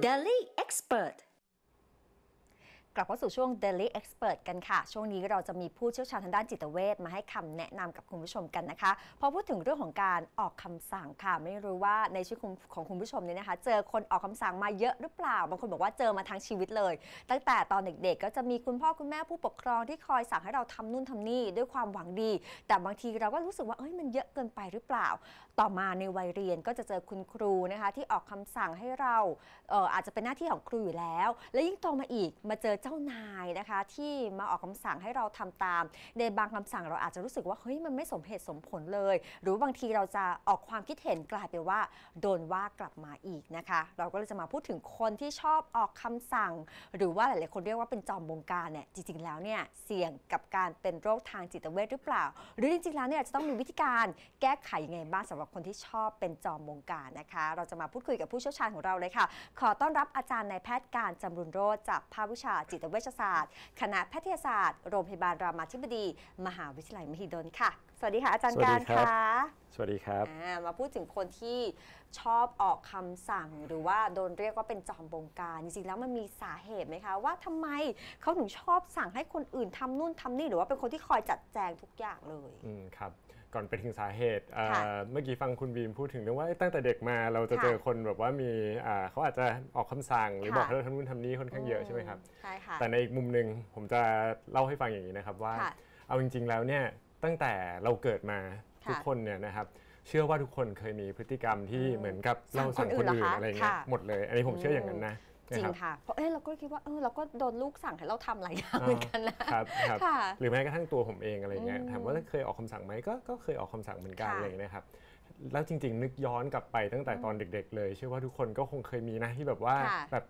Delhi Expert กลับเข้าสู่ช่วง Daily Expert กันค่ะ ช่วงนี้เราจะมีผู้เชี่ยวชาญทางด้านจิตเวชมาให้คำแนะนำกับคุณผู้ชมกันนะคะ พอพูดถึงเรื่องของการออกคำสั่งค่ะ ไม่รู้ว่าในชีวิตของคุณผู้ชมเนี่ยนะคะ เจอคนออกคำสั่งมาเยอะหรือเปล่า บางคนบอกว่าเจอมาทั้งชีวิตเลย ตั้งแต่ตอนเด็กๆ ก็จะมีคุณพ่อคุณแม่ผู้ปกครอง ที่คอยสั่งให้เราทำนู่นทำนี่ด้วยความหวังดี แต่บางทีเราก็รู้สึกว่าเอ้ยมันเยอะเกินไปหรือเปล่า ต่อมาในวัยเรียนก็จะเจอคุณครูนะคะที่ออกคำสั่งให้เราเอออาจจะเป็นหน้าที่ของครูอยู่แล้ว และยิ่งโตมาอีกมาเจอเจ้านายนะคะที่มาออกคำสั่งให้เราทำตาม ในบางคำสั่งเราอาจจะรู้สึกว่า เฮ้ย มันไม่สมเหตุสมผลเลย หรือบางทีเราจะออกความคิดเห็นกลายเป็นว่าโดนว่ากลับมาอีกนะคะ เราก็เลยจะมาพูดถึงคนที่ชอบออกคำสั่ง หรือว่าหลาย ๆ คนเรียกว่าเป็นจอมบงการเนี่ยจริง ๆ แล้วเนี่ย เสี่ยงกับการเป็นโรคทางจิตเวชหรือเปล่า หรือจริง ๆ แล้วเนี่ยจะต้องมีวิธีการแก้ไขยังไงบ้างสำหรับคนที่ชอบเป็นจอมบงการนะคะเราจะมาพูดคุยกับผู้เชี่ยวชาญของเราเลยค่ะขอต้อนรับอาจารย์นายแพทย์การจำรุนโรจจากภาควิชาจิจิตเวชศาสตร์ คณะแพทยศาสตร์ โรงพยาบาล รามาธิบดี มหาวิทยาลัยมหิดลค่ะ สวัสดีค่ะอาจารย์การค่ะ สวัสดีครับ มาพูดถึงคนที่ชอบออกคำสั่งหรือว่าโดนเรียกว่าเป็นจอมบงการ จริงๆ แล้วมันมีสาเหตุไหมคะ ว่าทำไมเขาถึงชอบสั่งให้คนอื่นทำนู่นทำนี่หรือว่าเป็นคนที่คอยจัดแจงทุกอย่างเลย อืมครับก่อนไปถึงสาเหตุเมื่อกี้ฟังคุณบีมพูดถึงเรื่องว่า ตั้งแต่เด็กมาเราจะเจอคนแบบว่ามีเขาอาจจะออกคำสั่งหรือบอกให้เราทำนู่นทำนี้ค่อนข้างเยอะใช่ไหมครับ ใช่ค่ะ แต่ในอีกมุมหนึ่งผมจะเล่าให้ฟังอย่างนี้นะครับ ว่าเอาจริงๆแล้วเนี่ยตั้งแต่เราเกิดมาทุกคนเนี่ยนะครับ เชื่อว่าทุกคนเคยมีพฤติกรรมที่เหมือนกับ เล่าสั่งคนอื่นอะไรเงี้ยหมดเลย อันนี้ผมเชื่ออย่างนั้นนะจริงค่ะเพราะเอ้เราก็คิดว่าเออเราก็โดนลูกสั่งให้เราทำหลายอย่างเหมือนกันนะครับครับหรือแม้กระทั่งตัวผมเองอะไรเงี้ยถามว่าเคยออกคำสั่งไหมก็ก็เคยออกคำสั่งเหมือนกันอะไรเงี้ยครับแล้วจริงๆ นึกย้อนกลับไปตั้งแต่ตอนเด็กๆเลย เชื่อว่าทุกคนก็คงเคยมีนะที่แบบว่าแบบ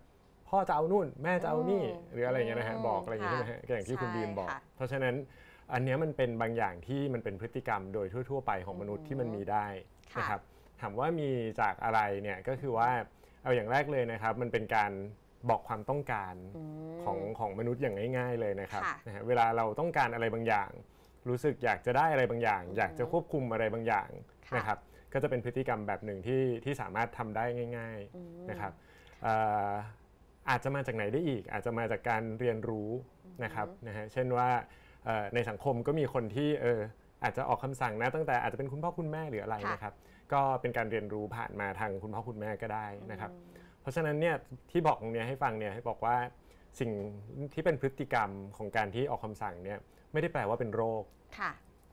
พ่อจะเอานู่นแม่จะเอานี่หรืออะไรเงี้ยนะฮะบอกอะไรเงี้ยใช่ไหมฮะอย่างที่คุณบีมบอก เพราะฉะนั้นอันนี้มันเป็นบางอย่างที่มันเป็นพฤติกรรมโดยทั่ว ๆ ไปของมนุษย์ที่มันมีได้นะครับถามว่ามีจากอะไรเนี่ยก็คือว่าเอาอย่างแรกเลยนะครับมันเป็นการบอกความต้องการของของมนุษย์อย่างง่าย ๆเลยนะครับนะฮะเวลาเราต้องการอะไรบางอย่าง รู้สึกอยากจะได้อะไรบางอย่าง อยากจะควบคุมอะไรบางอย่างนะครับก็จะเป็นพฤติกรรมแบบหนึ่งที่ที่สามารถทำได้ง่ายๆนะครับอาจจะมาจากไหนได้อีก อาจจะมาจากการเรียนรู้นะครับนะฮะเช่นว่าในสังคมก็มีคนที่เอออาจจะออกคำสั่งนะตั้งแต่อาจจะเป็นคุณพ่อคุณแม่หรืออะไรนะครับก็เป็นการเรียนรู้ผ่านมาทางคุณพ่อคุณแม่ก็ได้นะครับเพราะฉะนั้นเนี่ยที่บอกตรงนี้ให้ฟังเนี่ยให้บอกว่าสิ่งที่เป็นพฤติกรรมของการที่ออกคำสั่งเนี่ยไม่ได้แปลว่าเป็นโรค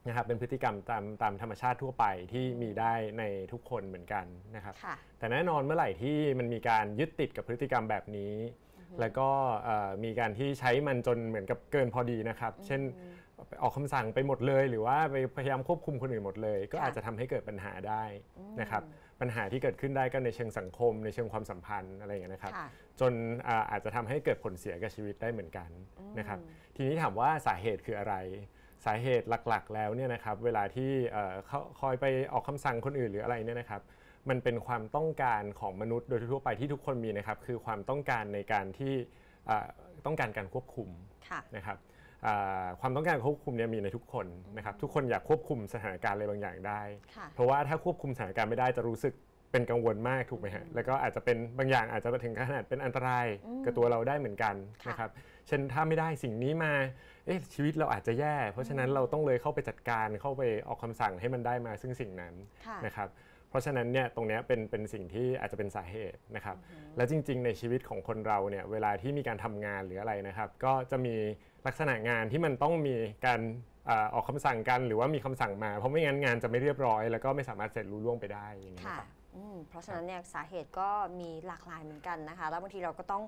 นะครับเป็นพฤติกรรมตาม ตามธรรมชาติทั่วไปที่มีได้ในทุกคนเหมือนกันนะครับแต่แน่นอนเมื่อไหร่ที่มันมีการยึดติดกับพฤติกรรมแบบนี้ แล้วก็มีการที่ใช้มันจนเหมือนกับเกินพอดีนะครับเช่นออกคำสั่งไปหมดเลย หรือว่าไปพยายามควบคุมคนอื่นหมดเลย ก็อาจจะทำให้เกิดปัญหาได้นะครับ ปัญหาที่เกิดขึ้นได้ก็ในเชิงสังคม ในเชิงความสัมพันธ์อะไรอย่างเงี้ยนะครับ จนอาจจะทำให้เกิดผลเสียกับชีวิตได้เหมือนกันนะครับ ทีนี้ถามว่าสาเหตุคืออะไร สาเหตุหลักๆ แล้วเนี่ยนะครับ เวลาที่เขาคอยไปออกคำสั่งคนอื่นหรืออะไรเนี่ยนะครับ มันเป็นความต้องการของมนุษย์โดยทั่วไปที่ทุกคนมีนะครับคือความต้องการในการที่ต้องการการควบคุมนะครับความต้องการควบคุมเนี่ยมีในทุกคนนะครับ ทุกคนอยากควบคุมสถานการณ์อะไรบางอย่างได้ เพราะว่าถ้าควบคุมสถานการณ์ไม่ได้จะรู้สึกเป็นกังวลมากถูกไหมฮะแล้วก็อาจจะเป็นบางอย่างอาจจะถึงขนาดเป็นอันตรายกับตัวเราได้เหมือนกันนะครับเช่นถ้าไม่ได้สิ่งนี้มาเอ๊ะชีวิตเราอาจจะแย่เพราะฉะนั้นเราต้องเลยเข้าไปจัดการเข้าไปออกคำสั่งให้มันได้มาซึ่งสิ่งนั้นนะครับเพราะฉะนั้นเนี่ยตรงนี้เป็นเป็นสิ่งที่อาจจะเป็นสาเหตุนะครับและจริง ๆในชีวิตของคนเราเนี่ยเวลาที่มีการทำงานหรืออะไรนะครับ ก็จะมีลักษณะงานที่มันต้องมีการออกคำสั่งกัน หรือว่ามีคำสั่งมาเพราะไม่งั้นงานจะไม่เรียบร้อยแล้วก็ไม่สามารถเสร็จรู้ล่วงไปได้อย่างนี้ครับเพราะฉะนั้นเนี่ยสาเหตุก็มีหลากหลายเหมือนกันนะคะแล้วบางทีเราก็ต้อง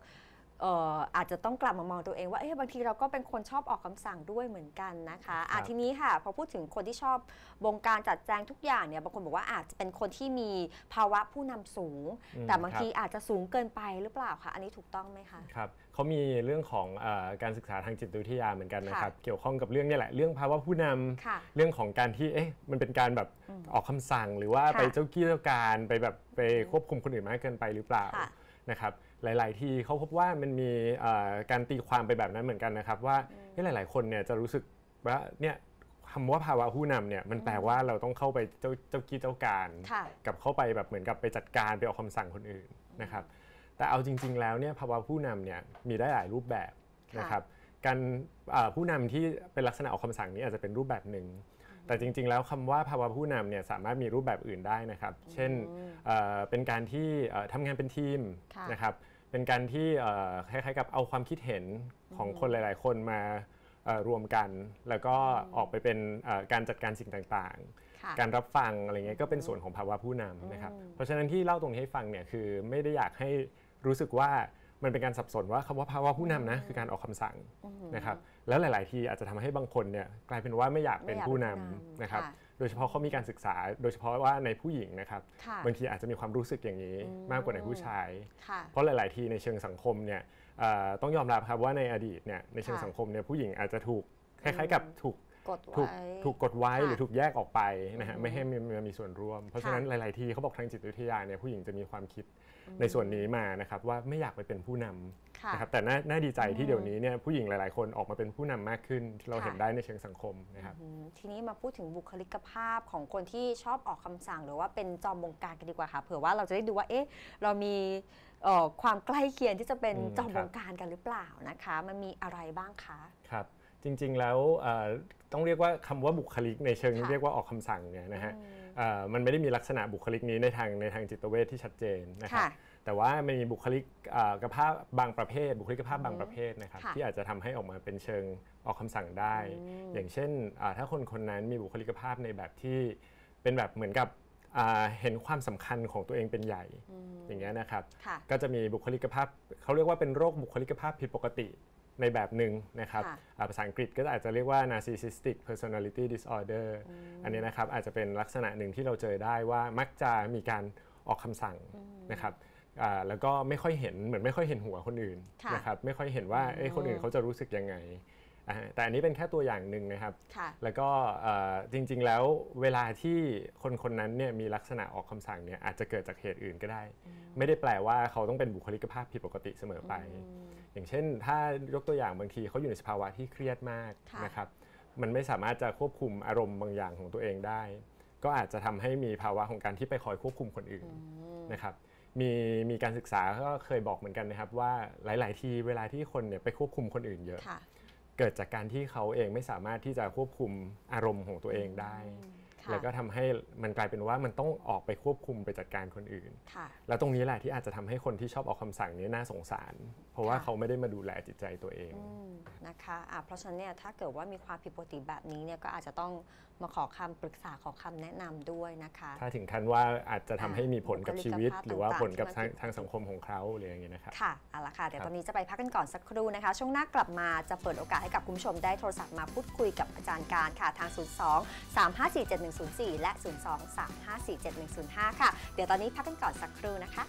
อาจจะต้องกลับมามองตัวเองว่าเอ๊ะบางทีเราก็เป็นคนชอบออกคำสั่งด้วยเหมือนกันนะคะอาทีนี้ค่ะพอพูดถึงคนที่ชอบบงการจัดแจงทุกอย่างเนี่ยบางคนบอกว่าอาจจะเป็นคนที่มีภาวะผู้นำสูง แต่บางทีอาจจะสูงเกินไปหรือเปล่าคะ อันนี้ถูกต้องไหมคะ ครับ เขามีเรื่องของอการศึกษาทางจิตวิทยาเหมือนกันนะครับ เกี่ยวข้องกับเรื่องนี่แหละเรื่องภาวะผู้นำ เรื่องของการที่เอ๊ะมันเป็นการแบบออกคำสั่งหรือว่าไปเจ้ากี้เจ้าการไปแบบไปควบคุมคนอื่นมากเกินไปหรือเปล่านะครับหลาย ๆ ทีเขาพบว่ามันมีการตีความไปแบบนั้นเหมือนกันนะครับ ว่าี่หลาย ๆ คนเนี่ยจะรู้สึกว่าเนี่ยคำว่าภาวะผู้นำเนี่ยมันแปลว่าเราต้องเข้าไปเจ้าเจ้ากี้เจ้าการ กับเข้าไปแบบเหมือนกับไปจัดการไปออกคำสั่งคนอื่นนะครับ แต่เอาจริง ๆ แล้วเนี่ยภาวะผู้นำเนี่ยมีได้หลายรูปแบบนะครับการผู้นำที่เป็นลักษณะออกคำสั่งนี้อาจจะเป็นรูปแบบหนึ่ง แต่จริง ๆ แล้วคำว่าภาวะผู้นำเนี่ยสามารถมีรูปแบบอื่นได้นะครับ เช่นเป็นการที่ทำงานเป็นทีมนะครับเป็นการที่คล้ายๆ กับเอาความคิดเห็นของคนหลายๆ คนมารวมกัน แล้วก็ออกไปเป็นการจัดการสิ่งต่าง ๆ การรับฟังอะไรเงี้ยก็เป็นส่วนของภาวะผู้นำนะครับ เพราะฉะนั้นที่เล่าตรงนี้ให้ฟังเนี่ยคือไม่ได้อยากให้รู้สึกว่ามันเป็นการสับสนว่าคำว่าภาวะผู้นำนะคือการออกคำสั่งนะครับแล้วหลายๆ ทีอาจจะทำให้บางคนเนี่ยกลายเป็นว่าไม่อยากเป็นผู้นำนะครับโดยเฉพาะเขามีการศึกษาโดยเฉพาะว่าในผู้หญิงนะครับ บางทีอาจจะมีความรู้สึกอย่างนี้มากกว่าในผู้ชายเพราะหลาย ๆ ทีในเชิงสังคมเนี่ยต้องยอมรับครับว่าในอดีตเนี่ยในเชิงสังคมเนี่ยผู้หญิงอาจจะถูกคล้าย ๆ กับถูกกดถูกไว้ถูกกดไว้หรือถูกแยกออกไปนะฮะไม่ให้มีมีส่วนร่วม เพราะฉะนั้นหลาย ๆ ที่เขาบอกทางจิตวิทยาเนี่ยผู้หญิงจะมีความคิดในส่วนนี้มานะครับ ว่าไม่อยากไปเป็นผู้นำนะครับแต่น่าน่ดีใจที่เดี๋ยวนี้เนี่ยผู้หญิงหลาย ๆ คนออกมาเป็นผู้นำมากขึ้นเราเห็นได้ในเชิงสังคมนะครับทีนี้มาพูดถึงบุคลิกภาพของคนที่ชอบออกคำสั่ง หรือว่าเป็นจอมบงการกันดีกว่าค่ะเผื่อว่าเราจะได้ดูว่าเอ๊ะเรามีความใกล้เคียงที่จะเป็นจอมบงการกันหรือเปล่านะคะมันมีอะไรบ้างคะครับจริงๆแล้วต้องเรียกว่าคำว่าบุคลิกในเชิงเรียกว่าออกคำสั่งเนี่ยนะฮะมันไม่ได้มีลักษณะบุคลิกนี้ในทางในทางจิตเวชที่ชัดเจนนะครับ แต่ว่ามันมีบุคลิกกภาพบางประเภทบุคลิกภาพบางประเภทนะครับที่อาจจะทำให้ออกมาเป็นเชิงออกคำสั่งได้ อย่างเช่นถ้าคนคนนั้นมีบุคลิกภาพในแบบที่เป็นแบบเหมือนกับเห็นความสำคัญของตัวเองเป็นใหญ่อย่างเงี้ยนะครับก็จะมีบุคลิกภาพเขาเรียกว่าเป็นโรคบุคลิกภาพผิดปกติในแบบหนึ่งนะครับ ภาษาอังกฤษก็อาจจะเรียกว่า narcissistic personality disorder อันนี้นะครับ อาจจะเป็นลักษณะหนึ่งที่เราเจอได้ว่ามักจะมีการออกคำสั่งนะครับแล้วก็ไม่ค่อยเห็น เหมือนไม่ค่อยเห็นหัวคนอื่นนะครับ ไม่ค่อยเห็นว่าคนอื่นเขาจะรู้สึกยังไงแต่อันนี้เป็นแค่ตัวอย่างหนึ่งนะครับ แล้วก็จริงๆ แล้วเวลาที่คนคนนั้นเนี่ยมีลักษณะออกคำสั่งเนี่ยอาจจะเกิดจากเหตุอื่นก็ได้ ไม่ได้แปลว่าเขาต้องเป็นบุคลิกภาพผิดปกติเสมอไป อย่างเช่นถ้ายกตัวอย่างบางทีเขาอยู่ในสภาวะที่เครียดมากนะครับ มันไม่สามารถจะควบคุมอารมณ์บางอย่างของตัวเองได้ ก็อาจจะทำให้มีภาวะของการที่ไปคอยควบคุมคนอื่นนะครับมีมีการศึกษาก็เคยบอกเหมือนกันนะครับว่าหลายๆ ทีเวลาที่คนเนี่ยไปควบคุมคนอื่นเยอะเกิดจากการที่เขาเองไม่สามารถที่จะควบคุมอารมณ์ของตัวเองได้แล้วก็ทำให้มันกลายเป็นว่ามันต้องออกไปควบคุมไปจัดการคนอื่น แล้วตรงนี้แหละที่อาจจะทำให้คนที่ชอบออกคำสั่งนี้น่าสงสาร เพราะว่าเขาไม่ได้มาดูแลจิตใจตัวเอง นะคะะเพราะฉะนั้นเนี่ยถ้าเกิดว่ามีความผิดปกติแบบนี้เนี่ยก็อาจจะต้องมาขอคำปรึกษาขอคำแนะนำด้วย นะคะ ถ้าถึงขั้นว่าอาจจะทำให้มีผลกับชีวิตหรือว่าผลกับทางสังคมของเขาหรืออย่างเงี้ยนะคะค่ะเอาละค่ะเดี๋ยวตอนนี้จะไปพักกันก่อนสักครู่นะคะช่วงหน้ากลับมาจะเปิดโอกาสให้กับคุณผู้ชมได้โทรศัพท์มาพูดคุยกับอาจารย์การค่ะทาง02 3 5 4 7 1 0104 และ 023547105 ค่ะ เดี๋ยวตอนนี้พักกันก่อนสักครู่นะคะ